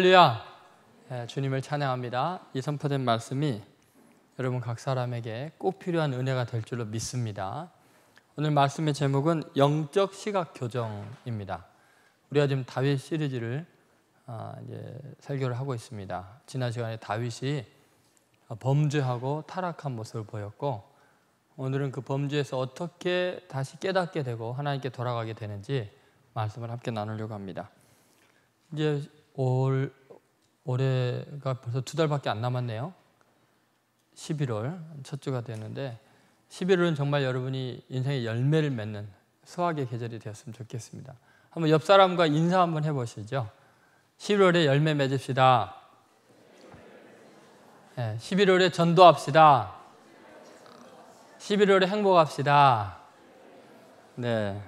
할렐루야. 예, 주님을 찬양합니다. 이 선포된 말씀이 여러분 각 사람에게 꼭 필요한 은혜가 될 줄로 믿습니다. 오늘 말씀의 제목은 영적 시각 교정입니다. 우리가 지금 다윗 시리즈를 아, 이제 설교를 하고 있습니다. 지난 시간에 다윗이 어, 범죄하고 타락한 모습을 보였고 오늘은 그 범죄에서 어떻게 다시 깨닫게 되고 하나님께 돌아가게 되는지 말씀을 함께 나누려고 합니다. 이제 올 올해가 벌써 두 달밖에 안 남았네요. 11월 첫 주가 되는데 11월은 정말 여러분이 인생의 열매를 맺는 수확의 계절이 되었으면 좋겠습니다. 한번 옆 사람과 인사 한번 해보시죠. 11월에 열매 맺읍시다. 네, 예, 11월에 전도합시다. 11월에 행복합시다. 네.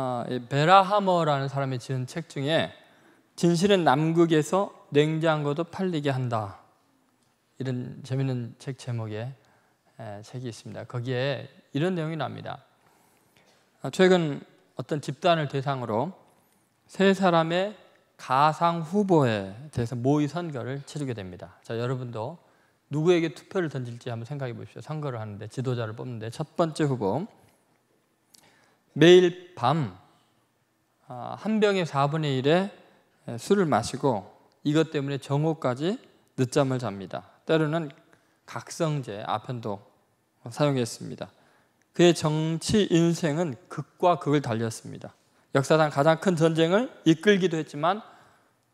어, 베라하머라는 사람이 지은 책 중에 진실은 남극에서 냉장고도 팔리게 한다 이런 재미있는 책 제목의 책이 있습니다. 거기에 이런 내용이 납니다. 어, 최근 어떤 집단을 대상으로 세 사람의 가상 후보에 대해서 모의 선거를 치르게 됩니다. 자, 여러분도 누구에게 투표를 던질지 한번 생각해 보십시오. 선거를 하는데 지도자를 뽑는데 첫 번째 후보 매일 밤한 아, 병의 4분의 1에 술을 마시고 이것 때문에 정오까지 늦잠을 잡니다. 때로는 각성제, 아편도 사용했습니다. 그의 정치 인생은 극과 극을 달렸습니다. 역사상 가장 큰 전쟁을 이끌기도 했지만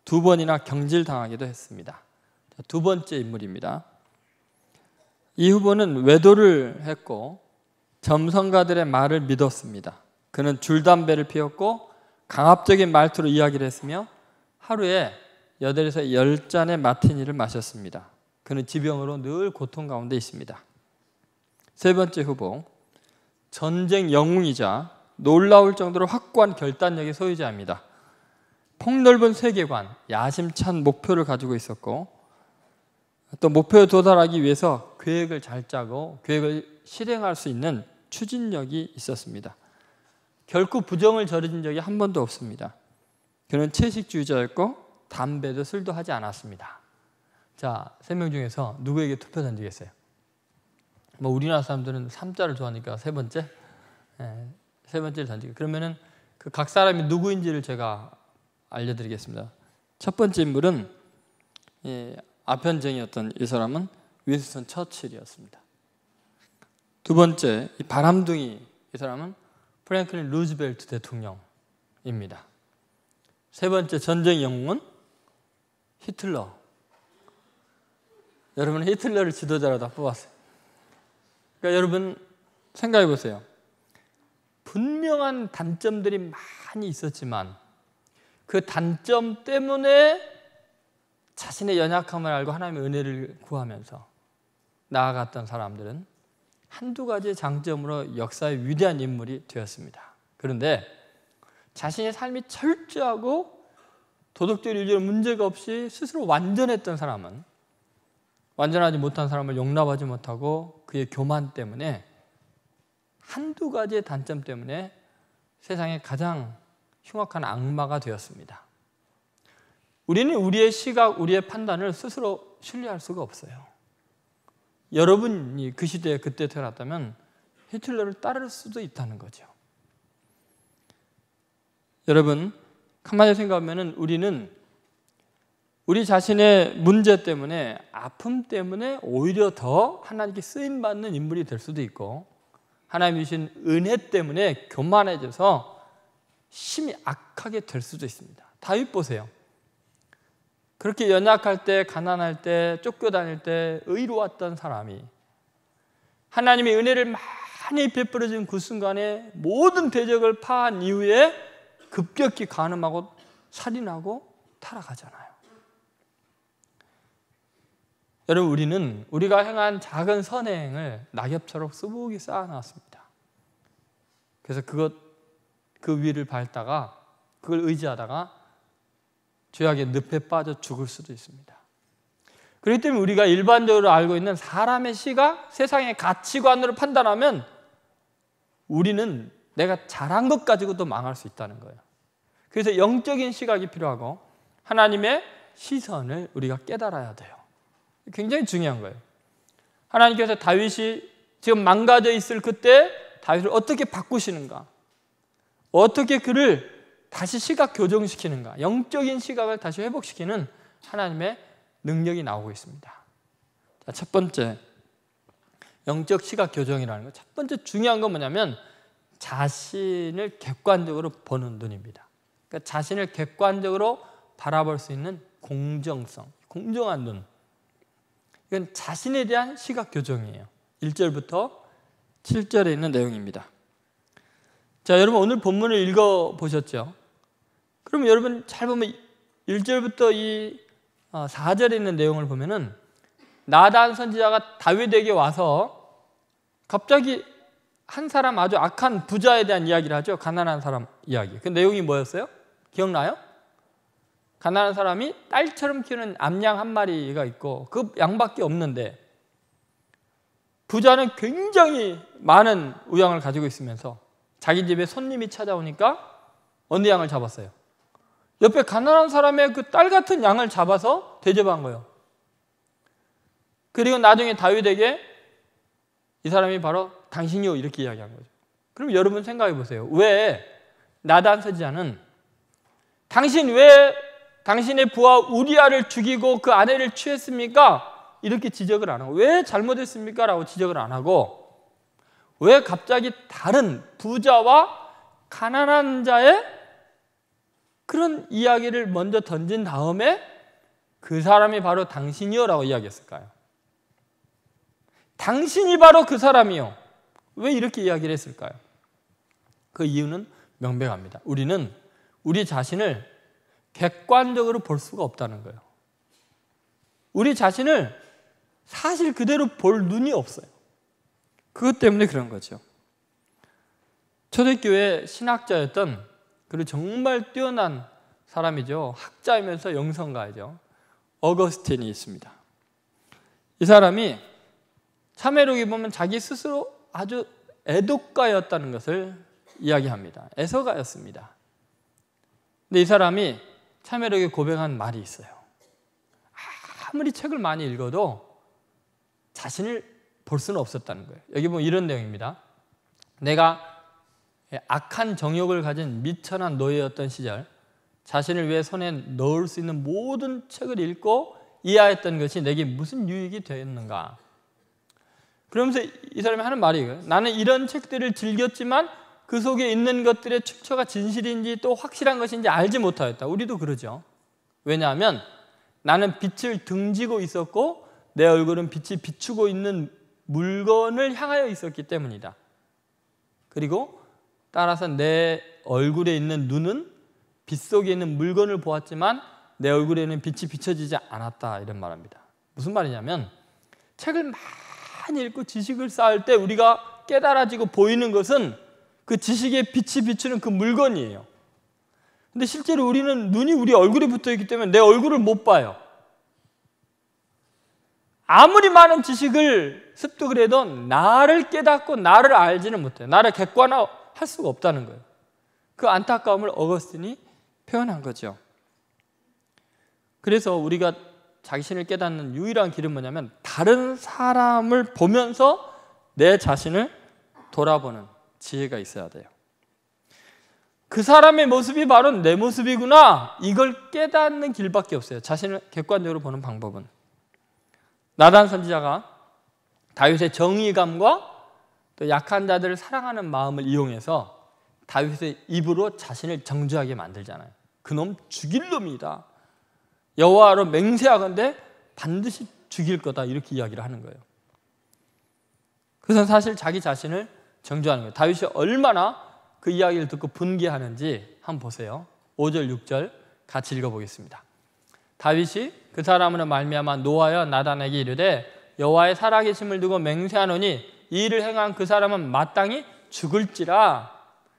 두 번이나 경질당하기도 했습니다. 두 번째 인물입니다. 이 후보는 외도를 했고 점성가들의 말을 믿었습니다. 그는 줄담배를 피웠고 강압적인 말투로 이야기를 했으며 하루에 여덟에서열잔의 마티니를 마셨습니다. 그는 지병으로 늘 고통 가운데 있습니다. 세 번째 후보, 전쟁 영웅이자 놀라울 정도로 확고한 결단력의 소유자입니다. 폭넓은 세계관, 야심찬 목표를 가지고 있었고 또 목표에 도달하기 위해서 계획을 잘 짜고 계획을 실행할 수 있는 추진력이 있었습니다. 결코 부정을 저지른 적이 한 번도 없습니다. 그는 채식주의자였고 담배도 술도 하지 않았습니다. 자, 세 명 중에서 누구에게 투표 던지겠어요? 뭐 우리나라 사람들은 3자를 좋아하니까 세 번째? 네, 세 번째를 던지 그러면은 그 각 사람이 누구인지를 제가 알려드리겠습니다. 첫 번째 인물은 예, 아편쟁이였던 이 사람은 윈스턴 처칠이었습니다. 두 번째 이 바람둥이 이 사람은 프랭클린 루즈벨트 대통령입니다. 세 번째 전쟁 영웅은 히틀러. 여러분 히틀러를 지도자로 다 뽑았어요. 그러니까 여러분 생각해 보세요. 분명한 단점들이 많이 있었지만 그 단점 때문에 자신의 연약함을 알고 하나님의 은혜를 구하면서 나아갔던 사람들은 한두 가지 장점으로 역사의 위대한 인물이 되었습니다. 그런데 자신의 삶이 철저하고 도덕적 유지로 문제가 없이 스스로 완전했던 사람은 완전하지 못한 사람을 용납하지 못하고 그의 교만 때문에 한두 가지의 단점 때문에 세상에 가장 흉악한 악마가 되었습니다. 우리는 우리의 시각, 우리의 판단을 스스로 신뢰할 수가 없어요. 여러분이 그 시대에 그때 태어났다면 히틀러를 따를 수도 있다는 거죠. 여러분, 한마디 생각하면 우리는 우리 자신의 문제 때문에 아픔 때문에 오히려 더 하나님께 쓰임 받는 인물이 될 수도 있고 하나님 주신 은혜 때문에 교만해져서 심히 악하게 될 수도 있습니다. 다윗 보세요. 그렇게 연약할 때, 가난할 때, 쫓겨다닐 때 의로웠던 사람이 하나님의 은혜를 많이 베풀어 진그 순간에 모든 대적을 파한 이후에 급격히 가늠하고 살인하고 타락하잖아요. 여러분 우리는 우리가 행한 작은 선행을 낙엽처럼 수북이 쌓아놨습니다. 그래서 그것 그 위를 밟다가 그걸 의지하다가 죄악의 늪에 빠져 죽을 수도 있습니다. 그렇기 때문에 우리가 일반적으로 알고 있는 사람의 시각, 세상의 가치관으로 판단하면 우리는 내가 잘한 것 가지고도 망할 수 있다는 거예요. 그래서 영적인 시각이 필요하고 하나님의 시선을 우리가 깨달아야 돼요. 굉장히 중요한 거예요. 하나님께서 다윗이 지금 망가져 있을 그때 다윗을 어떻게 바꾸시는가? 어떻게 그를 다시 시각 교정시키는가, 영적인 시각을 다시 회복시키는 하나님의 능력이 나오고 있습니다. 자, 첫 번째, 영적 시각 교정이라는 것. 첫 번째 중요한 건 뭐냐면 자신을 객관적으로 보는 눈입니다. 그러니까 자신을 객관적으로 바라볼 수 있는 공정성, 공정한 눈. 이건 자신에 대한 시각 교정이에요. 1절부터 7절에 있는 내용입니다. 자, 여러분 오늘 본문을 읽어 보셨죠? 그러면 여러분 잘 보면 1절부터 이 4절에 어, 있는 내용을 보면은 나단 선지자가 다윗에게 와서 갑자기 한 사람 아주 악한 부자에 대한 이야기를 하죠. 가난한 사람 이야기. 그 내용이 뭐였어요? 기억나요? 가난한 사람이 딸처럼 키우는 암양 한 마리가 있고 그 양밖에 없는데 부자는 굉장히 많은 우양을 가지고 있으면서 자기 집에 손님이 찾아오니까 어느 양을 잡았어요? 옆에 가난한 사람의 그 딸 같은 양을 잡아서 대접한 거예요. 그리고 나중에 다윗에게 이 사람이 바로 당신이요 이렇게 이야기한 거죠. 그럼 여러분 생각해 보세요. 왜 나단 서지자는 당신 왜 당신의 부하 우리아를 죽이고 그 아내를 취했습니까? 이렇게 지적을 안 하고 왜 잘못했습니까? 라고 지적을 안 하고 왜 갑자기 다른 부자와 가난한 자의 그런 이야기를 먼저 던진 다음에 그 사람이 바로 당신이요라고 이야기했을까요? 당신이 바로 그 사람이요. 왜 이렇게 이야기를 했을까요? 그 이유는 명백합니다. 우리는 우리 자신을 객관적으로 볼 수가 없다는 거예요. 우리 자신을 사실 그대로 볼 눈이 없어요. 그것 때문에 그런 거죠. 초대교회 신학자였던 그리고 정말 뛰어난 사람이죠. 학자이면서 영성가죠. 이 어거스틴이 있습니다. 이 사람이 참회록에 보면 자기 스스로 아주 애독가였다는 것을 이야기합니다. 애서가였습니다. 근데 이 사람이 참회록에 고백한 말이 있어요. 아무리 책을 많이 읽어도 자신을 볼 수는 없었다는 거예요. 여기 보면 이런 내용입니다. 내가 예, 악한 정욕을 가진 미천한 노예였던 시절 자신을 위해 손에 넣을 수 있는 모든 책을 읽고 이해했던 것이 내게 무슨 유익이 되었는가? 그러면서 이 사람이 하는 말이 나는 이런 책들을 즐겼지만 그 속에 있는 것들의 축처가 진실인지 또 확실한 것인지 알지 못하였다. 우리도 그러죠. 왜냐하면 나는 빛을 등지고 있었고 내 얼굴은 빛이 비추고 있는 물건을 향하여 있었기 때문이다. 그리고 따라서 내 얼굴에 있는 눈은 빛속에 있는 물건을 보았지만 내 얼굴에는 빛이 비춰지지 않았다 이런 말합니다. 무슨 말이냐면 책을 많이 읽고 지식을 쌓을 때 우리가 깨달아지고 보이는 것은 그 지식의 빛이 비추는 그 물건이에요. 근데 실제로 우리는 눈이 우리 얼굴에 붙어 있기 때문에 내 얼굴을 못 봐요. 아무리 많은 지식을 습득을 해도 나를 깨닫고 나를 알지는 못해요. 나를 객관화 할 수가 없다는 거예요. 그 안타까움을 어거스틴이 표현한 거죠. 그래서 우리가 자신을 깨닫는 유일한 길은 뭐냐면 다른 사람을 보면서 내 자신을 돌아보는 지혜가 있어야 돼요. 그 사람의 모습이 바로 내 모습이구나. 이걸 깨닫는 길밖에 없어요. 자신을 객관적으로 보는 방법은. 나단 선지자가 다윗의 정의감과 또 약한 자들을 사랑하는 마음을 이용해서 다윗의 입으로 자신을 정죄하게 만들잖아요. 그놈 죽일 놈이다. 여호와로 맹세하건대 반드시 죽일 거다 이렇게 이야기를 하는 거예요. 그래서 사실 자기 자신을 정죄하는 거예요. 다윗이 얼마나 그 이야기를 듣고 분개하는지 한번 보세요. 5절 6절 같이 읽어보겠습니다. 다윗이 그 사람으로 말미암아 노하여 나단에게 이르되 여호와의 살아계심을 두고 맹세하노니 이 일을 행한 그 사람은 마땅히 죽을지라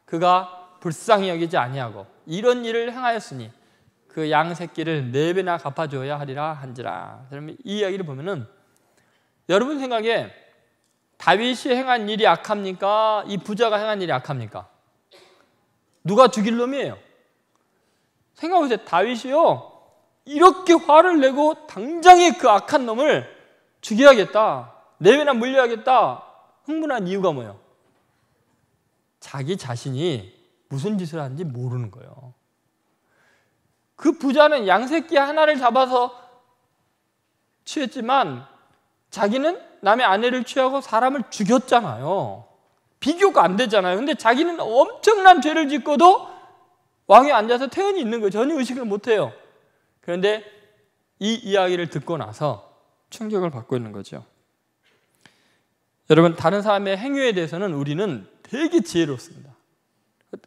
그가 불쌍히 여기지 아니하고 이런 일을 행하였으니 그 양 새끼를 네 배나 갚아줘야 하리라 한지라. 그러면 이 이야기를 보면은 여러분 생각에 다윗이 행한 일이 악합니까? 이 부자가 행한 일이 악합니까? 누가 죽일 놈이에요? 생각해보세요. 다윗이요. 이렇게 화를 내고 당장에 그 악한 놈을 죽여야겠다. 내면에 네 물려야겠다. 흥분한 이유가 뭐예요? 자기 자신이 무슨 짓을 하는지 모르는 거예요. 그 부자는 양새끼 하나를 잡아서 취했지만 자기는 남의 아내를 취하고 사람을 죽였잖아요. 비교가 안 되잖아요. 근데 자기는 엄청난 죄를 짓고도 왕이 앉아서 태연히 있는 거예요. 전혀 의식을 못 해요. 그런데 이 이야기를 듣고 나서 충격을 받고 있는 거죠. 여러분 다른 사람의 행위에 대해서는 우리는 되게 지혜롭습니다.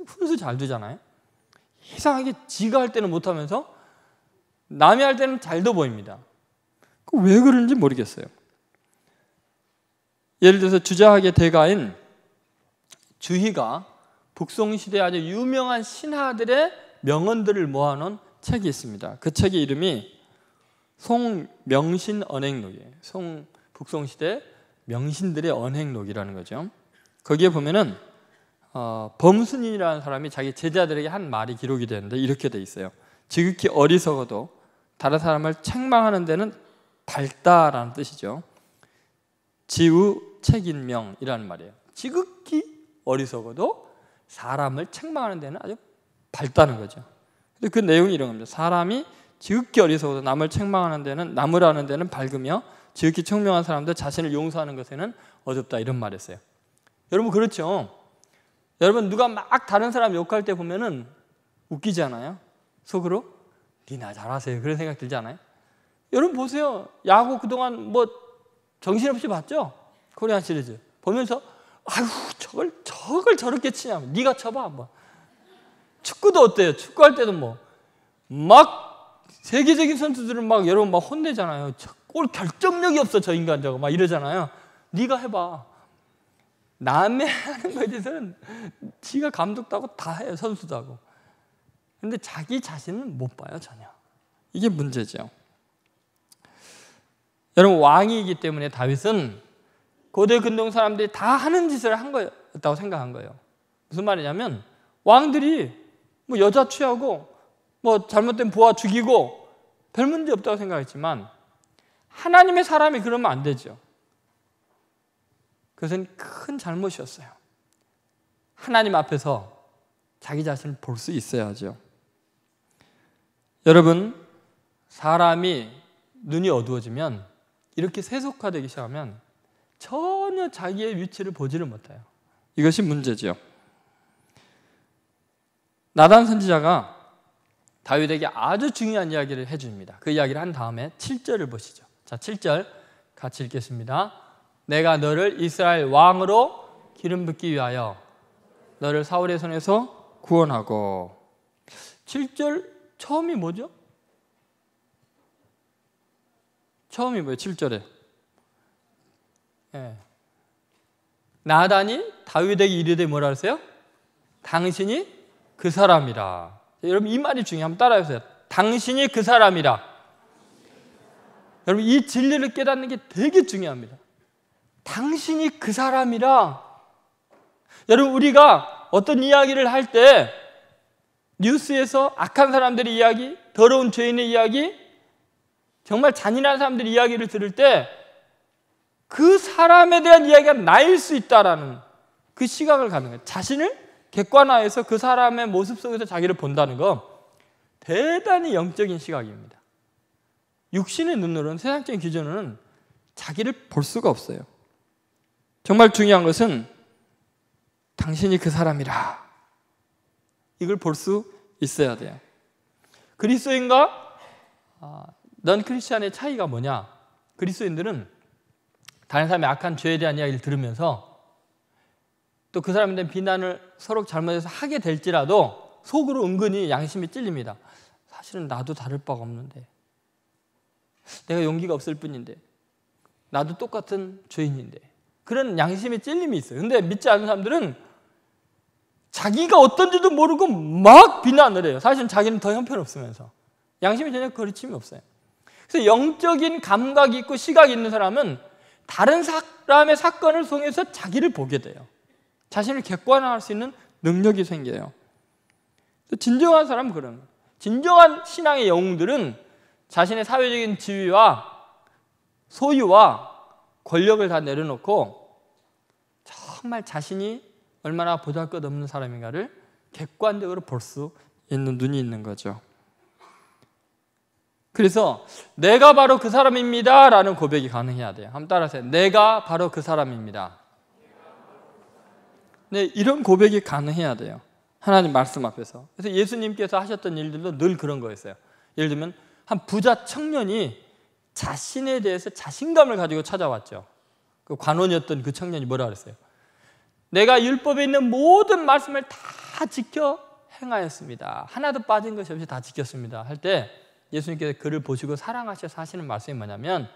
훈수 잘 되잖아요. 이상하게 지가 할 때는 못하면서 남이 할 때는 잘도 보입니다. 그 왜 그런지 모르겠어요. 예를 들어서 주자학의 대가인 주희가 북송시대 아주 유명한 신하들의 명언들을 모아놓은 책이 있습니다. 그 책의 이름이 송명신언행록이에요. 송 북송시대 명신들의 언행록이라는 거죠. 거기에 보면은 어, 범순이라는 인 사람이 자기 제자들에게 한 말이 기록이 되는데 이렇게 돼 있어요. 지극히 어리석어도 다른 사람을 책망하는 데는 밝다라는 뜻이죠. 지우 책임명이라는 말이에요. 지극히 어리석어도 사람을 책망하는 데는 아주 밝다는 거죠. 근데 그 내용이 이런 겁니다. 사람이 지극히 어리석어도 남을 책망하는 데는 남을 하는 데는 밝으며 지극히 청명한 사람들 자신을 용서하는 것에는 어렵다 이런 말했어요. 여러분 그렇죠? 여러분 누가 막 다른 사람 욕할 때 보면은 웃기잖아요. 속으로 니나 잘하세요 그런 생각 들지 않아요? 여러분 보세요. 야구 그동안 뭐 정신없이 봤죠? 코리안 시리즈 보면서 아유 저걸 저걸 저렇게 치냐? 니가 쳐봐 한 뭐. 축구도 어때요? 축구할 때도 뭐 막 세계적인 선수들은 막 여러분 막 혼내잖아요. 꼴 결정력이 없어 저 인간 적으로막 이러잖아요. 네가 해봐. 남의 하는 거에 대해서는 지가 감독도 하고 다 해요 선수도 하고. 근데 자기 자신은 못 봐요 전혀. 이게 문제죠. 여러분 왕이기 때문에 다윗은 고대 근동 사람들이 다 하는 짓을 한 거였다고 생각한 거예요. 무슨 말이냐면 왕들이 뭐 여자 취하고 뭐 잘못된 보아 죽이고 별 문제 없다고 생각했지만 하나님의 사람이 그러면 안 되죠. 그것은 큰 잘못이었어요. 하나님 앞에서 자기 자신을 볼 수 있어야죠. 여러분, 사람이 눈이 어두워지면 이렇게 세속화되기 시작하면 전혀 자기의 위치를 보지를 못해요. 이것이 문제지요. 나단 선지자가 다윗에게 아주 중요한 이야기를 해줍니다. 그 이야기를 한 다음에 7절을 보시죠. 자, 7절 같이 읽겠습니다. 내가 너를 이스라엘 왕으로 기름 붓기 위하여 너를 사울의 손에서 구원하고 7절 처음이 뭐죠? 처음이 뭐예요? 7절에 예. 나단이 다윗에게 이르되 뭐라 했어요? 당신이 그 사람이라 여러분 이 말이 중요합니다 따라해보세요 당신이 그 사람이라 여러분 이 진리를 깨닫는 게 되게 중요합니다. 당신이 그 사람이라 여러분 우리가 어떤 이야기를 할 때 뉴스에서 악한 사람들의 이야기, 더러운 죄인의 이야기, 정말 잔인한 사람들의 이야기를 들을 때 그 사람에 대한 이야기가 나일 수 있다라는 그 시각을 갖는 거예요. 자신을 객관화해서 그 사람의 모습 속에서 자기를 본다는 거 대단히 영적인 시각입니다. 육신의 눈으로는 세상적인 기준으로는 자기를 볼 수가 없어요. 정말 중요한 것은 당신이 그 사람이라 이걸 볼 수 있어야 돼요. 그리스도인과 아, 넌 크리스천의 차이가 뭐냐? 그리스도인들은 다른 사람의 악한 죄에 대한 이야기를 들으면서 또 그 사람에 대한 비난을 서로 잘못해서 하게 될지라도 속으로 은근히 양심이 찔립니다. 사실은 나도 다를 바가 없는데 내가 용기가 없을 뿐인데 나도 똑같은 죄인인데 그런 양심의 찔림이 있어요. 근데 믿지 않는 사람들은 자기가 어떤지도 모르고 막 비난을 해요. 사실은 자기는 더 형편없으면서 양심이 전혀 거리침이 없어요. 그래서 영적인 감각이 있고 시각이 있는 사람은 다른 사람의 사건을 통해서 자기를 보게 돼요. 자신을 객관화할 수 있는 능력이 생겨요. 진정한 사람은 그런 거예요. 진정한 신앙의 영웅들은 자신의 사회적인 지위와 소유와 권력을 다 내려놓고 정말 자신이 얼마나 보잘것없는 사람인가를 객관적으로 볼 수 있는 눈이 있는 거죠. 그래서 내가 바로 그 사람입니다라는 고백이 가능해야 돼요. 한번 따라하세요. 내가 바로 그 사람입니다. 네, 이런 고백이 가능해야 돼요. 하나님 말씀 앞에서. 그래서 예수님께서 하셨던 일들도 늘 그런 거였어요. 예를 들면 한 부자 청년이 자신에 대해서 자신감을 가지고 찾아왔죠. 그 관원이었던 그 청년이 뭐라 그랬어요? 내가 율법에 있는 모든 말씀을 다 지켜 행하였습니다. 하나도 빠진 것이 없이 다 지켰습니다. 할 때 예수님께서 그를 보시고 사랑하셔서 하시는 말씀이 뭐냐면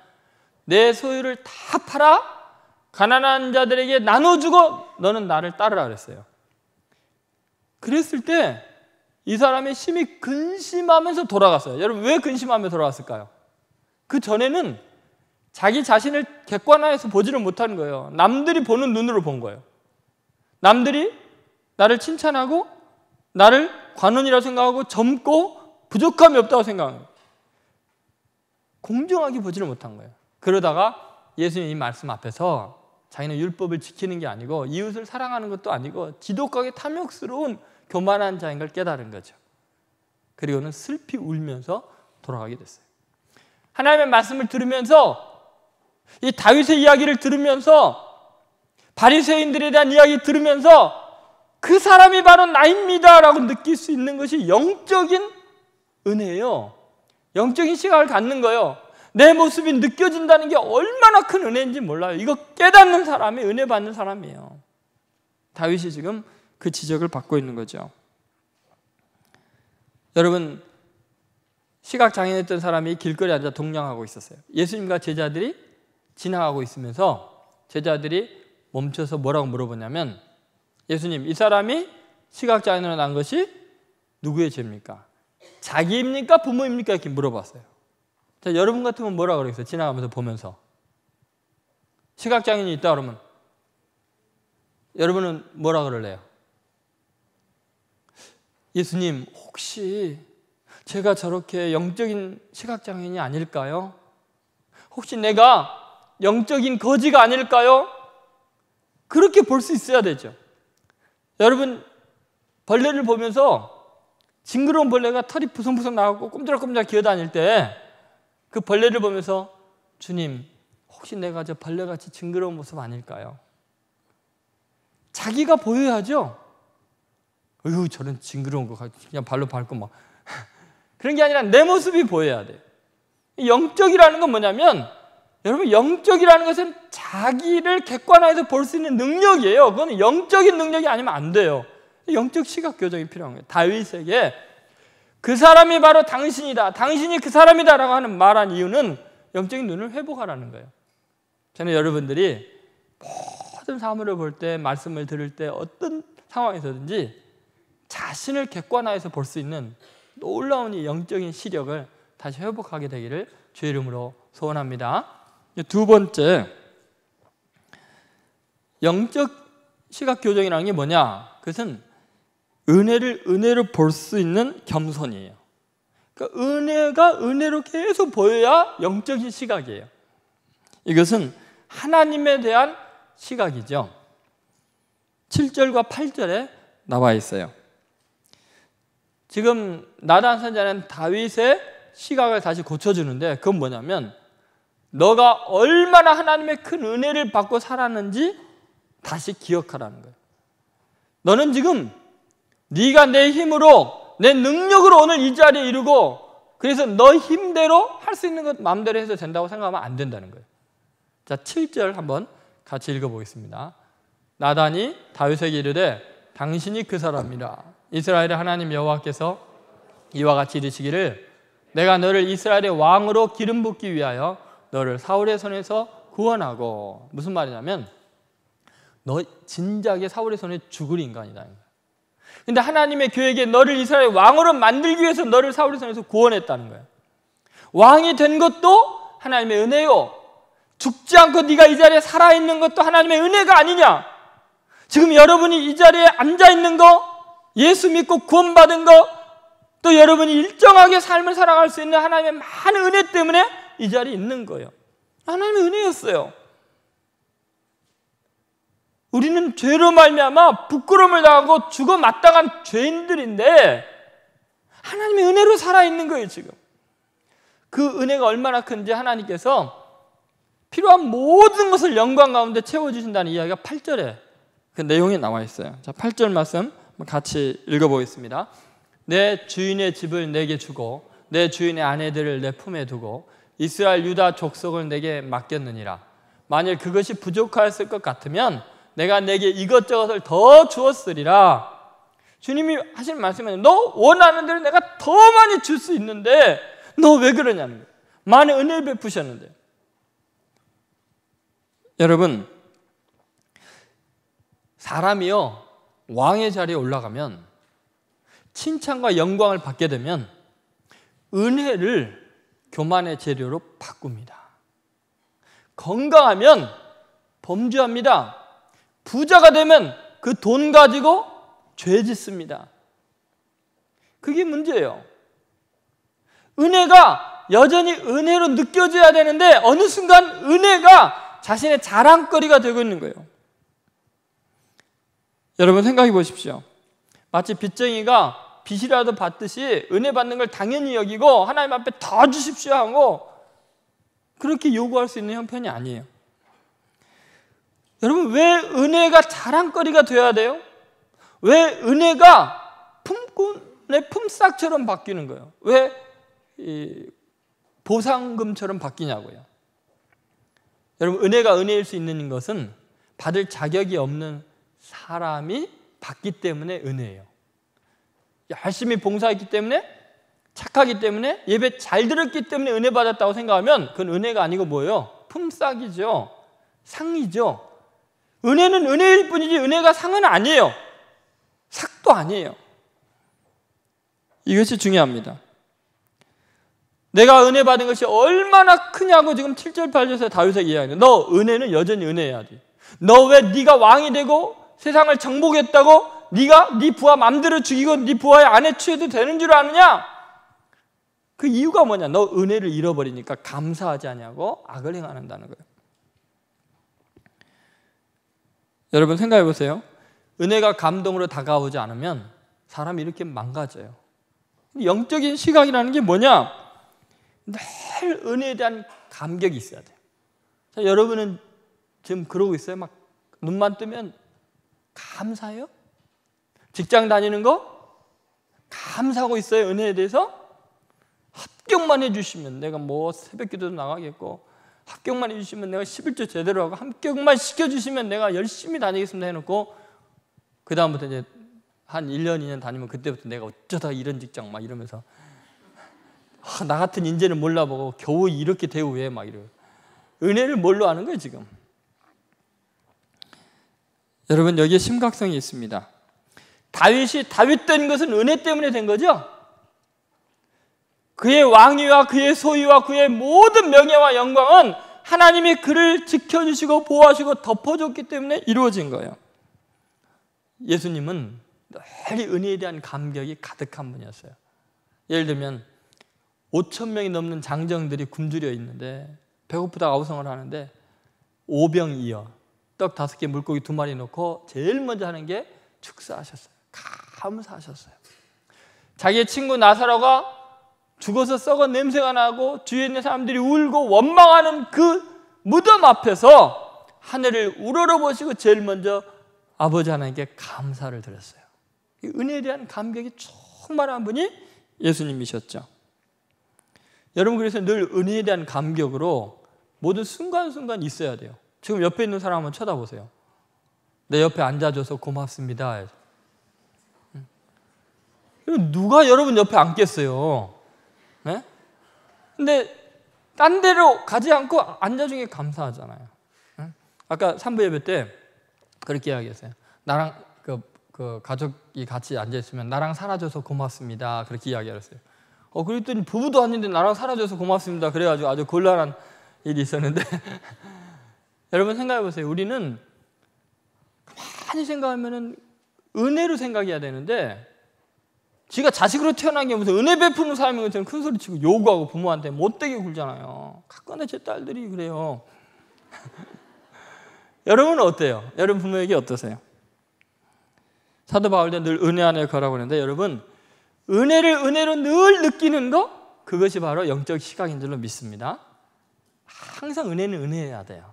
내 소유를 다 팔아 가난한 자들에게 나눠주고 너는 나를 따르라 그랬어요. 그랬을 때이 사람의 심히 근심하면서 돌아갔어요. 여러분, 왜 근심하며 돌아갔을까요? 그 전에는 자기 자신을 객관화해서 보지를 못하는 거예요. 남들이 보는 눈으로 본 거예요. 남들이 나를 칭찬하고 나를 관원이라 생각하고 젊고 부족함이 없다고 생각합니 공정하게 보지를 못한 거예요. 그러다가 예수님 이 말씀 앞에서 자기는 율법을 지키는 게 아니고 이웃을 사랑하는 것도 아니고 지독하게 탐욕스러운 교만한 자인 걸 깨달은 거죠. 그리고는 슬피 울면서 돌아가게 됐어요. 하나님의 말씀을 들으면서 이 다윗의 이야기를 들으면서 바리새인들에 대한 이야기 들으면서 그 사람이 바로 나입니다라고 느낄 수 있는 것이 영적인 은혜예요. 영적인 시각을 갖는 거예요. 내 모습이 느껴진다는 게 얼마나 큰 은혜인지 몰라요. 이거 깨닫는 사람이 은혜 받는 사람이에요. 다윗이 지금 그 지적을 받고 있는 거죠. 여러분 시각 장애했던 사람이 길거리 앉아 동냥하고 있었어요. 예수님과 제자들이 지나가고 있으면서 제자들이 멈춰서 뭐라고 물어보냐면 예수님 이 사람이 시각 장애로 난 것이 누구의 죄입니까? 자기입니까? 부모입니까? 이렇게 물어봤어요. 자, 여러분 같으건 뭐라 그러겠어요? 지나가면서 보면서. 시각장애인이 있다 그러면 여러분은 뭐라 그럴래요? 예수님, 혹시 제가 저렇게 영적인 시각장애인이 아닐까요? 혹시 내가 영적인 거지가 아닐까요? 그렇게 볼 수 있어야 되죠. 여러분, 벌레를 보면서 징그러운 벌레가 털이 부성부성 나가고 꼼지락꼼지락 기어다닐 때그 벌레를 보면서 주님, 혹시 내가 저 벌레같이 징그러운 모습 아닐까요? 자기가 보여야죠. 어휴, 저런 징그러운 거 그냥 발로 밟고 막. 그런 게 아니라 내 모습이 보여야 돼. 영적이라는 건 뭐냐면, 여러분, 영적이라는 것은 자기를 객관화해서 볼 수 있는 능력이에요. 그건 영적인 능력이 아니면 안 돼요. 영적 시각 교정이 필요한 거예요. 다윗에게 그 사람이 바로 당신이다. 당신이 그 사람이다라고 하는 말한 이유는 영적인 눈을 회복하라는 거예요. 저는 여러분들이 모든 사물을 볼 때, 말씀을 들을 때 어떤 상황에서든지 자신을 객관화해서 볼 수 있는 놀라운 이 영적인 시력을 다시 회복하게 되기를 주의 이름으로 소원합니다. 두 번째, 영적 시각 교정이라는 게 뭐냐? 그것은 은혜를 은혜로 볼 수 있는 겸손이에요. 그러니까 은혜가 은혜로 계속 보여야 영적인 시각이에요. 이것은 하나님에 대한 시각이죠. 7절과 8절에 나와 있어요. 지금 나단 선자는 다윗의 시각을 다시 고쳐주는데 그건 뭐냐면 너가 얼마나 하나님의 큰 은혜를 받고 살았는지 다시 기억하라는 거예요. 너는 지금 네가 내 힘으로 내 능력으로 오늘 이 자리에 이르고 그래서 너 힘대로 할 수 있는 것 마음대로 해서 된다고 생각하면 안 된다는 거예요. 자, 7절 한번 같이 읽어 보겠습니다. 나단이 다윗에게 이르되 당신이 그 사람이라 이스라엘의 하나님 여호와께서 이와 같이 이르시기를 내가 너를 이스라엘의 왕으로 기름 붓기 위하여 너를 사울의 손에서 구원하고 무슨 말이냐면 너 진작에 사울의 손에 죽을 인간이다. 근데 하나님의 교회에게 너를 이스라엘 왕으로 만들기 위해서 너를 사울의 손에서 구원했다는 거예요. 왕이 된 것도 하나님의 은혜요. 죽지 않고 네가 이 자리에 살아 있는 것도 하나님의 은혜가 아니냐. 지금 여러분이 이 자리에 앉아 있는 거, 예수 믿고 구원받은 거, 또 여러분이 일정하게 삶을 살아갈 수 있는 하나님의 많은 은혜 때문에 이 자리에 있는 거예요. 하나님의 은혜였어요. 우리는 죄로 말미암아 부끄러움을 당하고 죽어 마땅한 죄인들인데 하나님의 은혜로 살아 있는 거예요 지금. 그 은혜가 얼마나 큰지 하나님께서 필요한 모든 것을 영광 가운데 채워주신다는 이야기가 8절에 그 내용이 나와 있어요. 자, 8절 말씀 같이 읽어보겠습니다. 내 주인의 집을 내게 주고 내 주인의 아내들을 내 품에 두고 이스라엘 유다 족속을 내게 맡겼느니라. 만일 그것이 부족하였을 것 같으면 내가 내게 이것저것을 더 주었으리라. 주님이 하신 말씀은 너 원하는 대로 내가 더 많이 줄 수 있는데 너 왜 그러냐는 거예요. 많이 은혜를 베푸셨는데. 여러분, 사람이요, 왕의 자리에 올라가면 칭찬과 영광을 받게 되면 은혜를 교만의 재료로 바꿉니다. 건강하면 범죄합니다. 부자가 되면 그 돈 가지고 죄 짓습니다. 그게 문제예요. 은혜가 여전히 은혜로 느껴져야 되는데 어느 순간 은혜가 자신의 자랑거리가 되고 있는 거예요. 여러분 생각해 보십시오. 마치 빚쟁이가 빚이라도 받듯이 은혜 받는 걸 당연히 여기고 하나님 앞에 더 주십시오 하고 그렇게 요구할 수 있는 형편이 아니에요. 여러분, 왜 은혜가 자랑거리가 되어야 돼요? 왜 은혜가 품꾼의 품삯처럼 바뀌는 거예요? 왜 보상금처럼 바뀌냐고요? 여러분, 은혜가 은혜일 수 있는 것은 받을 자격이 없는 사람이 받기 때문에 은혜예요. 열심히 봉사했기 때문에 착하기 때문에 예배 잘 들었기 때문에 은혜 받았다고 생각하면 그건 은혜가 아니고 뭐예요? 품삯이죠. 상이죠. 은혜는 은혜일 뿐이지 은혜가 상은 아니에요. 삭도 아니에요. 이것이 중요합니다. 내가 은혜 받은 것이 얼마나 크냐고 지금 7절 8절에서 다윗에게 이야기해요. 너 은혜는 여전히 은혜야 돼. 너왜 네가 왕이 되고 세상을 정복했다고 네가 네 부하 맘대로 죽이고 네 부하의 아내 취해도 되는 줄 아느냐? 그 이유가 뭐냐? 너 은혜를 잃어버리니까 감사하지 않냐고 악을 행한다는 거예요. 여러분 생각해 보세요. 은혜가 감동으로 다가오지 않으면 사람이 이렇게 망가져요. 영적인 시각이라는 게 뭐냐? 늘 은혜에 대한 감격이 있어야 돼요. 자, 여러분은 지금 그러고 있어요? 막 눈만 뜨면 감사해요? 직장 다니는 거? 감사하고 있어요, 은혜에 대해서? 합격만 해주시면 내가 뭐 새벽 기도도 나가겠고, 합격만 해주시면 내가 11조 제대로 하고 합격만 시켜주시면 내가 열심히 다니겠습니다 해놓고 그 다음부터 이제 한 1년, 2년 다니면 그때부터 내가 어쩌다 이런 직장 막 이러면서 아, 나 같은 인재는 몰라보고 겨우 이렇게 대우해 막 이래요. 은혜를 뭘로 아는 거예요 지금? 여러분 여기에 심각성이 있습니다. 다윗이 다윗된 것은 은혜 때문에 된 거죠? 그의 왕위와 그의 소유와 그의 모든 명예와 영광은 하나님이 그를 지켜주시고 보호하시고 덮어줬기 때문에 이루어진 거예요. 예수님은 널리 은혜에 대한 감격이 가득한 분이었어요. 예를 들면 5천 명이 넘는 장정들이 굶주려 있는데 배고프다 아우성을 하는데 오병이어 떡 다섯 개 물고기 두 마리 넣고 제일 먼저 하는 게 축사하셨어요. 감사하셨어요. 자기의 친구 나사로가 죽어서 썩은 냄새가 나고 뒤에 있는 사람들이 울고 원망하는 그 무덤 앞에서 하늘을 우러러보시고 제일 먼저 아버지 하나님께 감사를 드렸어요. 은혜에 대한 감격이 충만한 분이 예수님이셨죠. 여러분 그래서 늘 은혜에 대한 감격으로 모든 순간순간 있어야 돼요. 지금 옆에 있는 사람 한번 쳐다보세요. 내 옆에 앉아줘서 고맙습니다. 누가 여러분 옆에 앉겠어요? 네? 근데 딴 데로 가지 않고 앉아준 게 감사하잖아요. 네? 아까 3부 예배 때 그렇게 이야기했어요. 나랑 그, 그 가족이 같이 앉아있으면 나랑 사라져서 고맙습니다. 그렇게 이야기했어요. 어, 그랬더니 부부도 아닌데 나랑 사라져서 고맙습니다. 그래가지고 아주 곤란한 일이 있었는데 여러분 생각해 보세요. 우리는 많이 생각하면은 은혜로 생각해야 되는데 지가 자식으로 태어난 게 무슨 은혜 베푸는 사람인 것처럼 큰 소리 치고 요구하고 부모한테 못되게 굴잖아요. 가끔은 제 딸들이 그래요. 여러분은 어때요? 여러분 부모에게 어떠세요? 사도 바울도 늘 은혜 안에 거라고 하는데 여러분 은혜를 은혜로 늘 느끼는 거 그것이 바로 영적 시각인 줄로 믿습니다. 항상 은혜는 은혜해야 돼요.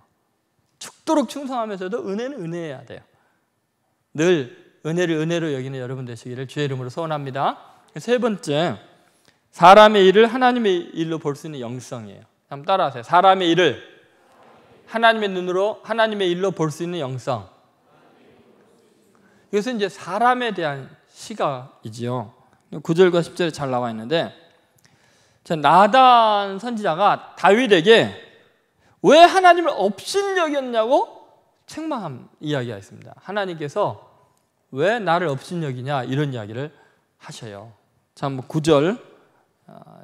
죽도록 충성하면서도 은혜는 은혜해야 돼요. 늘 은혜를 은혜로 여기는 여러분 되시기를 주의 이름으로 소원합니다. 세 번째, 사람의 일을 하나님의 일로 볼 수 있는 영성이에요. 한번 따라하세요. 사람의 일을 하나님의 눈으로 하나님의 일로 볼 수 있는 영성. 이것은 이제 사람에 대한 시각이지요. 9절과 10절에 잘 나와 있는데 나단 선지자가 다윗에게 왜 하나님을 업신여겼냐고 책망함 이야기가 있습니다. 하나님께서 왜 나를 없인 여기냐 이런 이야기를 하셔요. 자, 9절,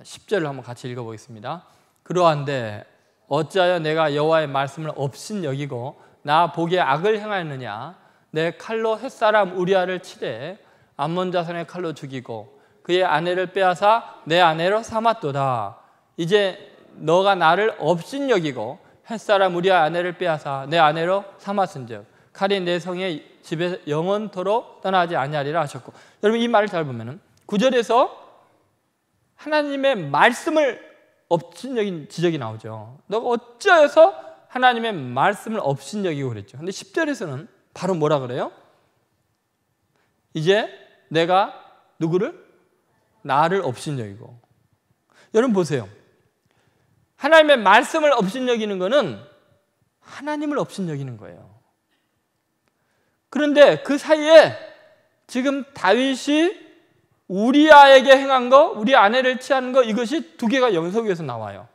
10절을 어, 한번 같이 읽어보겠습니다. 그러한데 어찌하여 내가 여와의 말씀을 업신여기고 나보에 악을 행하였느냐? 내 칼로 햇사람 우리아를 치되 암몬 자손의 칼로 죽이고 그의 아내를 빼앗아 내 아내로 삼았도다. 이제 너가 나를 업신여기고 햇사람 우리아 아내를 빼앗아 내 아내로 삼았은즉 칼이 내 성의 집에 영원토록 떠나지 아니하리라 하셨고 여러분 이 말을 잘 보면은 구절에서 하나님의 말씀을 업신적인 지적이 나오죠. 너가 어찌하여서 하나님의 말씀을 업신적이고 그랬죠. 근데 10절에서는 바로 뭐라 그래요? 이제 내가 누구를? 나를 업신여기고. 여러분 보세요. 하나님의 말씀을 업신여기는 거는 하나님을 업신여기는 거예요. 그런데 그 사이에 지금 다윗이 우리아에게 행한 거, 우리 아내를 취하는거 이것이 두 개가 연속에서 나와요.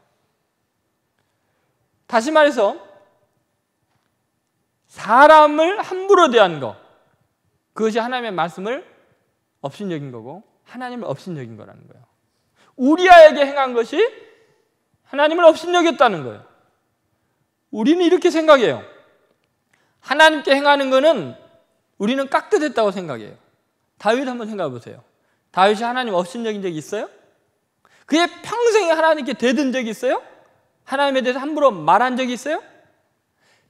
다시 말해서 사람을 함부로 대한 거 그것이 하나님의 말씀을 업신여긴 거고 하나님을 업신여긴 거라는 거예요. 우리아에게 행한 것이 하나님을 업신여겼다는 거예요. 우리는 이렇게 생각해요. 하나님께 행하는 것은 우리는 깍듯했다고 생각해요. 다윗 한번 생각해 보세요. 다윗이 하나님 없인 적인 적이 있어요? 그의 평생에 하나님께 대든 적이 있어요? 하나님에 대해서 함부로 말한 적이 있어요?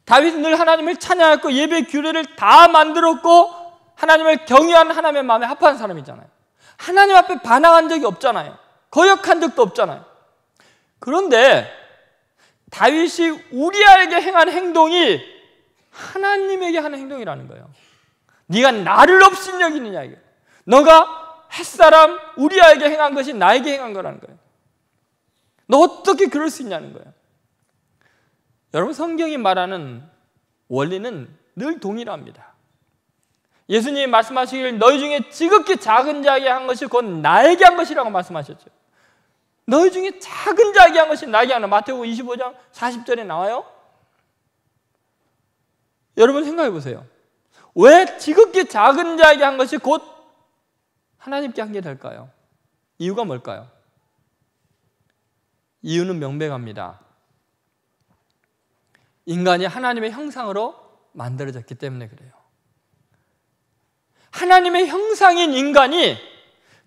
다윗은 늘 하나님을 찬양했고 예배 규례를 다 만들었고 하나님을 경외하는 하나님의 마음에 합한 사람이잖아요. 하나님 앞에 반항한 적이 없잖아요. 거역한 적도 없잖아요. 그런데 다윗이 우리에게 행한 행동이 하나님에게 하는 행동이라는 거예요. 네가 나를 없인 여기느냐 이거. 너가 햇사람 우리에게 행한 것이 나에게 행한 거라는 거예요. 너 어떻게 그럴 수 있냐는 거예요. 여러분 성경이 말하는 원리는 늘 동일합니다. 예수님이 말씀하시길 너희 중에 지극히 작은 자에게 한 것이 곧 나에게 한 것이라고 말씀하셨죠. 너희 중에 작은 자에게 한 것이 나에게 하는 마태복음 25장 40절에 나와요. 여러분 생각해 보세요. 왜 지극히 작은 자에게 한 것이 곧 하나님께 한 게 될까요? 이유가 뭘까요? 이유는 명백합니다. 인간이 하나님의 형상으로 만들어졌기 때문에 그래요. 하나님의 형상인 인간이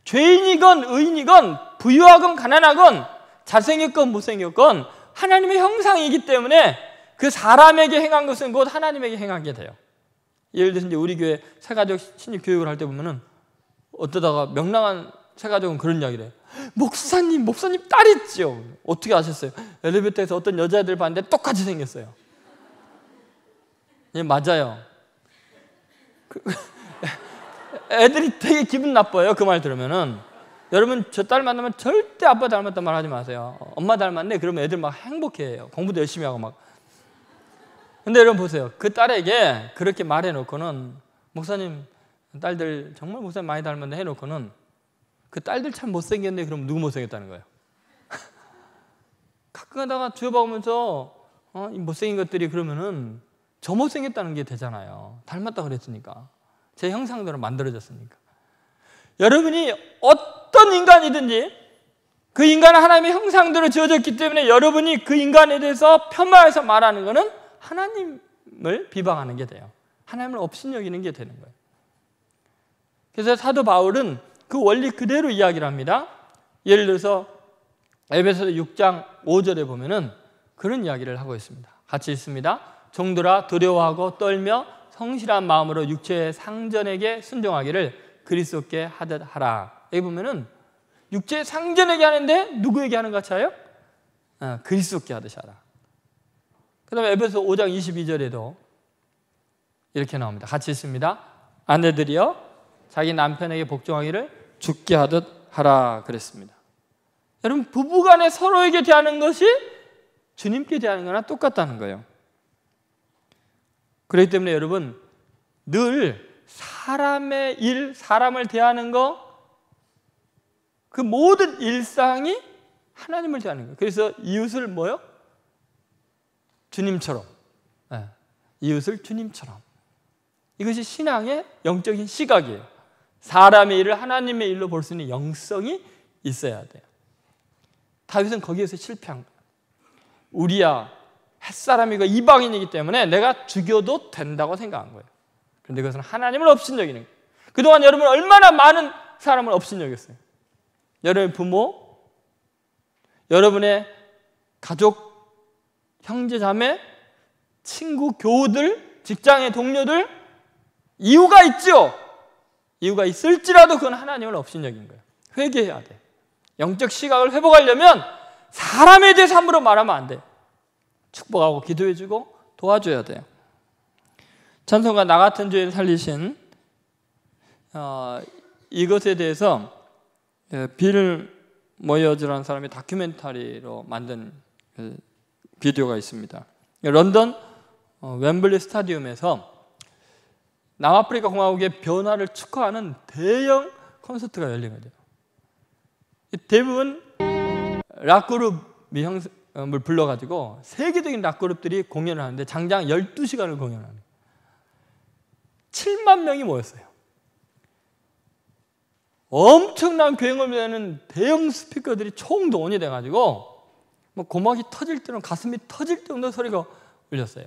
죄인이건 의인이건 부유하건 가난하건 잘생겼건 못생겼건 하나님의 형상이기 때문에 그 사람에게 행한 것은 곧 하나님에게 행하게 돼요. 예를 들어서 이제 우리 교회 새가족 신입 교육을 할 때 보면은 어쩌다가 명랑한 새가족은 그런 이야기를 해요. 목사님, 목사님 딸 있죠? 어떻게 아셨어요? 엘리베이터에서 어떤 여자애들 봤는데 똑같이 생겼어요. 예, 맞아요. 그, 애들이 되게 기분 나빠요. 그 말 들으면은. 여러분, 저 딸 만나면 절대 아빠 닮았단 말 하지 마세요. 엄마 닮았네? 그러면 애들 막 행복해해요. 공부도 열심히 하고 막 근데 여러분 보세요. 그 딸에게 그렇게 말해놓고는 목사님 딸들 정말 목사님 많이 닮았는데 해놓고는 그 딸들 참 못생겼네 그럼 누구 못생겼다는 거예요. 가끔가다가 주여봐오면서 어, 이 못생긴 것들이 그러면은 저 못생겼다는 게 되잖아요. 닮았다 그랬으니까 제 형상대로 만들어졌으니까 여러분이 어떤 인간이든지 그 인간은 하나님의 형상대로 지어졌기 때문에 여러분이 그 인간에 대해서 편마해서 말하는 것은 하나님을 비방하는 게 돼요. 하나님을 없인 여기는 게 되는 거예요. 그래서 사도 바울은 그 원리 그대로 이야기를 합니다. 예를 들어서 에베소 6장 5절에 보면은 그런 이야기를 하고 있습니다. 같이 있습니다. 종들아 두려워하고 떨며 성실한 마음으로 육체의 상전에게 순종하기를 그리스도께 하듯 하라. 여기 보면은 육체의 상전에게 하는데 누구에게 하는 것 같아요? 아, 그리스도께 하듯 하라. 그 다음에 에베소 5장 22절에도 이렇게 나옵니다. 같이 있습니다. 아내들이여 자기 남편에게 복종하기를 죽게 하듯 하라 그랬습니다. 여러분 부부간에 서로에게 대하는 것이 주님께 대하는 거나 똑같다는 거예요. 그렇기 때문에 여러분 늘 사람의 일, 사람을 대하는 거, 그 모든 일상이 하나님을 대하는 거예요. 그래서 이웃을 뭐요? 주님처럼. 예, 이웃을 주님처럼. 이것이 신앙의 영적인 시각이에요. 사람의 일을 하나님의 일로 볼 수 있는 영성이 있어야 돼요. 다윗은 거기에서 실패한 거예요. 우리야 햇사람이고 이방인이기 때문에 내가 죽여도 된다고 생각한 거예요. 그런데 그것은 하나님을 없인 여기는 거예요. 그동안 여러분 얼마나 많은 사람을 없인 여겼어요. 여러분의 부모, 여러분의 가족 형제, 자매, 친구, 교우들, 직장의 동료들 이유가 있지요. 이유가 있을지라도 그건 하나님을 업신여긴 거예요. 회개해야 돼. 영적 시각을 회복하려면 사람에 대해서 함부로 말하면 안 돼. 축복하고 기도해주고 도와줘야 돼요. 찬송가 나 같은 죄인 살리신 어, 이것에 대해서 빌 예, 모여즈라는 사람이 다큐멘터리로 만든 그 비디오가 있습니다. 런던 어, 웸블리 스타디움에서 남아프리카 공화국의 변화를 축하하는 대형 콘서트가 열린 거죠. 대부분 락그룹이 형을 어, 불러가지고 세계적인 락그룹들이 공연을 하는데 장장 12시간을 공연합니 7만 명이 모였어요. 엄청난 굉음을 내는 대형 스피커들이 총동원이 돼가지고 뭐 고막이 터질 때는 가슴이 터질 때 없는 소리가 울렸어요.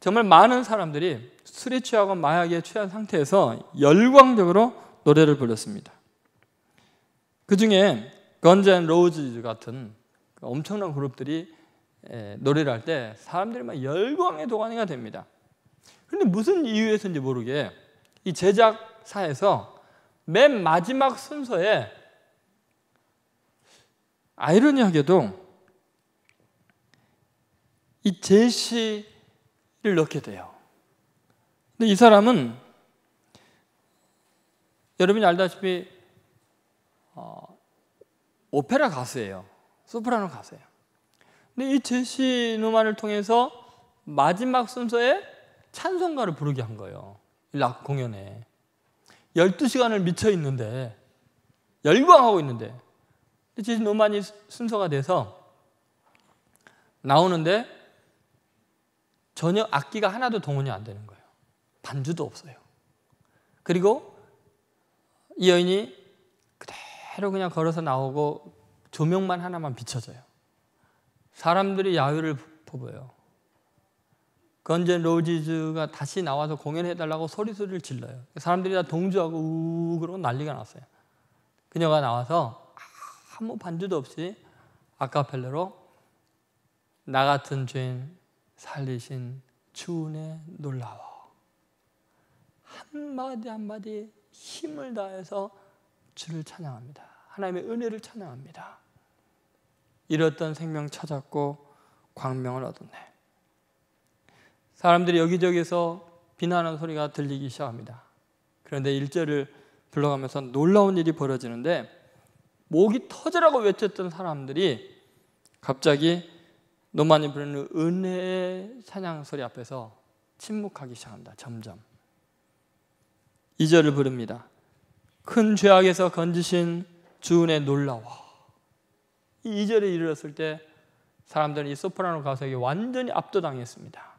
정말 많은 사람들이 술에 취하고 마약에 취한 상태에서 열광적으로 노래를 불렀습니다. 그 중에 건젠 로즈 같은 그 엄청난 그룹들이 노래를 할 때 사람들이 막 열광의 도가니가 됩니다. 그런데 무슨 이유에서인지 모르게 이 제작사에서 맨 마지막 순서에 아이러니하게도 이 제시를 넣게 돼요. 근데 이 사람은 여러분이 알다시피 어, 오페라 가수예요. 소프라노 가수예요. 근데 이 제시 누만을 통해서 마지막 순서에 찬송가를 부르게 한 거예요. 락 공연에. 12시간을 미쳐 있는데 열광하고 있는데 지금 노만이 순서가 돼서 나오는데 전혀 악기가 하나도 동원이 안 되는 거예요. 반주도 없어요. 그리고 이 여인이 그대로 그냥 걸어서 나오고 조명만 하나만 비춰져요. 사람들이 야유를 퍼부어요. 건제 로지즈가 다시 나와서 공연해달라고 소리소리를 질러요. 사람들이 다 동조하고 우 그러고 난리가 났어요. 그녀가 나와서 아무 반주도 없이 아카펠라로 나 같은 죄인 살리신 주은혜 놀라워 한마디 한마디 힘을 다해서 주를 찬양합니다. 하나님의 은혜를 찬양합니다. 잃었던 생명 찾았고 광명을 얻었네. 사람들이 여기저기서 비난하는 소리가 들리기 시작합니다. 그런데 일절을 불러가면서 놀라운 일이 벌어지는데 목이 터져라고 외쳤던 사람들이 갑자기 노만이 부르는 은혜의 찬양 소리 앞에서 침묵하기 시작합니다. 점점. 2절을 부릅니다. 큰 죄악에서 건지신 주은의 놀라워. 이 2절에 이르렀을 때 사람들은 이 소프라노 가수에게 완전히 압도당했습니다.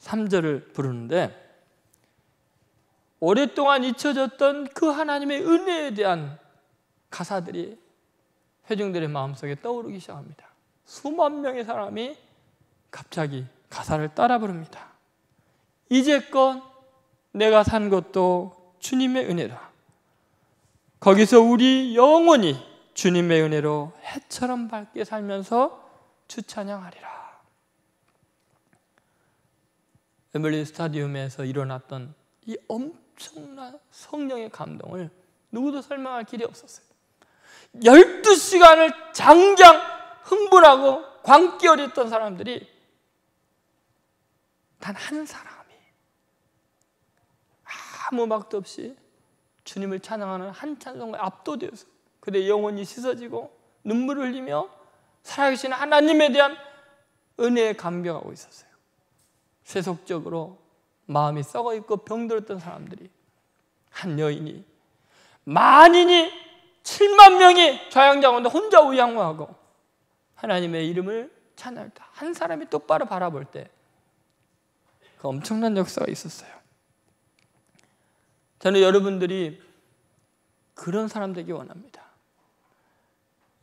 3절을 부르는데 오랫동안 잊혀졌던 그 하나님의 은혜에 대한 가사들이 회중들의 마음속에 떠오르기 시작합니다. 수만 명의 사람이 갑자기 가사를 따라 부릅니다. 이제껏 내가 산 것도 주님의 은혜라. 거기서 우리 영원히 주님의 은혜로 해처럼 밝게 살면서 주찬양하리라. 에밀리 스타디움에서 일어났던 이 엄청난 성령의 감동을 누구도 설명할 길이 없었어요. 12시간을 장장 흥분하고 광기어렸던 사람들이 단 한 사람이 아무 막도 없이 주님을 찬양하는 한 찬송에 압도되어서 그대 영혼이 씻어지고 눈물을 흘리며 살아계신 하나님에 대한 은혜에 감격하고 있었어요. 세속적으로 마음이 썩어 있고 병들었던 사람들이 한 여인이 만인이 7만 명이 좌양자 원운데 혼자 우양호하고 하나님의 이름을 찬양할 때, 한 사람이 똑바로 바라볼 때, 그 엄청난 역사가 있었어요. 저는 여러분들이 그런 사람 되기 원합니다.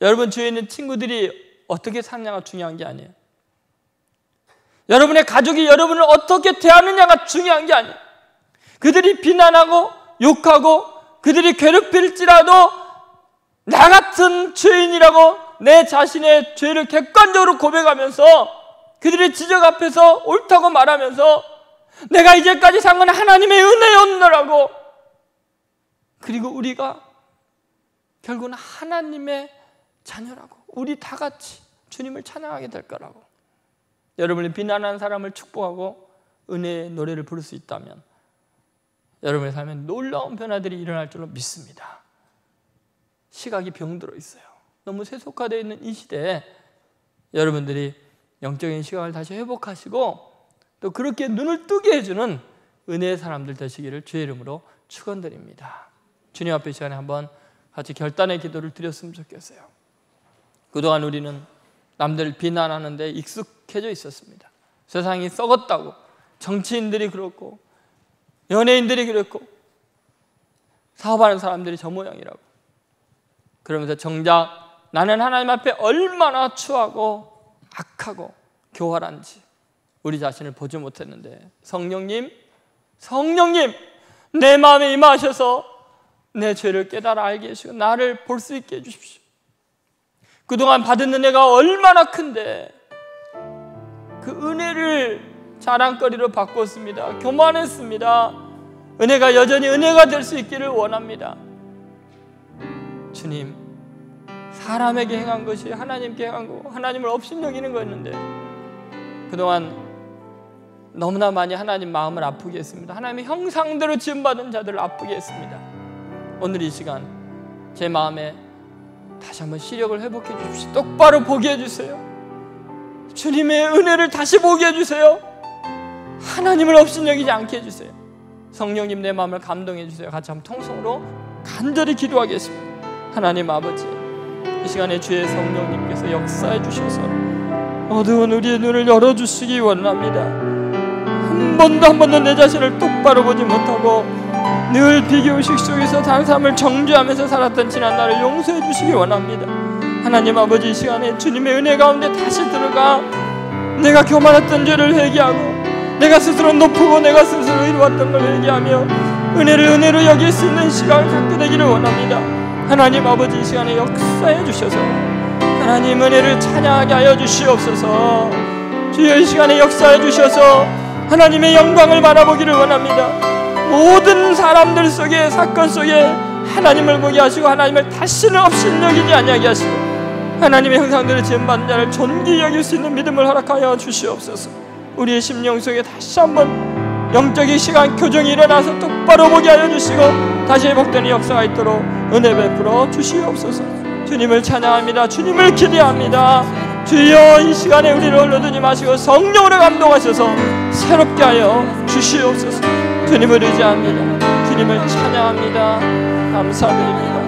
여러분 주위에 있는 친구들이 어떻게 사느냐가 중요한 게 아니에요. 여러분의 가족이 여러분을 어떻게 대하느냐가 중요한 게 아니에요. 그들이 비난하고 욕하고 그들이 괴롭힐지라도 나 같은 죄인이라고 내 자신의 죄를 객관적으로 고백하면서 그들의 지적 앞에서 옳다고 말하면서 내가 이제까지 산 건 하나님의 은혜였느라고 그리고 우리가 결국은 하나님의 자녀라고 우리 다 같이 주님을 찬양하게 될 거라고 여러분이 비난한 사람을 축복하고 은혜의 노래를 부를 수 있다면 여러분의 삶에 놀라운 변화들이 일어날 줄로 믿습니다. 시각이 병들어 있어요. 너무 세속화되어 있는 이 시대에 여러분들이 영적인 시각을 다시 회복하시고 또 그렇게 눈을 뜨게 해주는 은혜의 사람들 되시기를 주의 이름으로 축원드립니다. 주님 앞에 시간에 한번 같이 결단의 기도를 드렸으면 좋겠어요. 그동안 우리는 남들 비난하는데 익숙해져 있었습니다. 세상이 썩었다고 정치인들이 그렇고 연예인들이 그렇고 사업하는 사람들이 저 모양이라고 그러면서 정작 나는 하나님 앞에 얼마나 추하고 악하고 교활한지 우리 자신을 보지 못했는데 성령님, 성령님, 내 마음에 임하셔서 내 죄를 깨달아 알게 해주시고 나를 볼 수 있게 해주십시오. 그동안 받은 은혜가 얼마나 큰데 그 은혜를 자랑거리로 바꿨습니다. 교만했습니다. 은혜가 여전히 은혜가 될 수 있기를 원합니다. 주님, 사람에게 행한 것이 하나님께 행한 거, 하나님을 없인 여기는 거였는데 그동안 너무나 많이 하나님 마음을 아프게 했습니다. 하나님의 형상대로 지음받은 자들을 아프게 했습니다. 오늘 이 시간 제 마음에 다시 한번 시력을 회복해 주십시오. 똑바로 보게 해주세요. 주님의 은혜를 다시 보게 해주세요. 하나님을 없인 여기지 않게 해주세요. 성령님 내 마음을 감동해 주세요. 같이 한번 통성으로 간절히 기도하겠습니다. 하나님 아버지 이 시간에 주의 성령님께서 역사해 주셔서 어두운 우리의 눈을 열어주시기 원합니다 한 번도 한 번도 내 자신을 똑바로 보지 못하고 늘 비교의식 속에서 당삼을 정죄하면서 살았던 지난 날을 용서해 주시기 원합니다 하나님 아버지 이 시간에 주님의 은혜 가운데 다시 들어가 내가 교만했던 죄를 회개하고 내가 스스로 높고 내가 스스로 이루었던 걸 회개하며 은혜를 은혜로 여길 수 있는 시간을 갖게 되기를 원합니다 하나님 아버지 이 시간에 역사해 주셔서 하나님 은혜를 찬양하게 하여 주시옵소서 주여 이 시간에 역사해 주셔서 하나님의 영광을 바라보기를 원합니다 모든 사람들 속에 사건 속에 하나님을 보게 하시고 하나님을 다시는 없인 여기지 아니하게 하시고 하나님의 형상들을 지음받는 자를 존귀 여길 수 있는 믿음을 허락하여 주시옵소서 우리의 심령 속에 다시 한번 영적인 시간 교정이 일어나서 똑바로 보게 하여 주시고 다시 회복되는 역사가 있도록 은혜 베풀어 주시옵소서 주님을 찬양합니다 주님을 기대합니다 주여 이 시간에 우리를 흘러드니 마시고 성령으로 감동하셔서 새롭게 하여 주시옵소서 주님을 의지합니다 주님을 찬양합니다 감사드립니다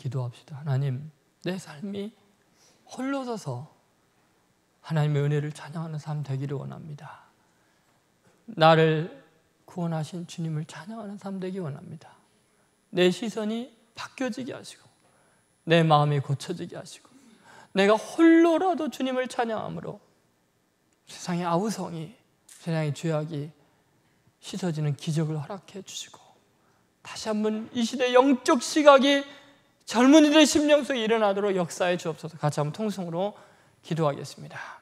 기도합시다. 하나님, 내 삶이 홀로서서 하나님의 은혜를 찬양하는 삶 되기를 원합니다. 나를 구원하신 주님을 찬양하는 삶 되기 원합니다. 내 시선이 바뀌어지게 하시고, 내 마음이 고쳐지게 하시고, 내가 홀로라도 주님을 찬양함으로 세상의 아우성이, 세상의 죄악이 씻어지는 기적을 허락해 주시고, 다시 한번 이 시대 영적 시각이 젊은이들의 심령 속에 일어나도록 역사해 주옵소서 같이 한번 통성으로 기도하겠습니다.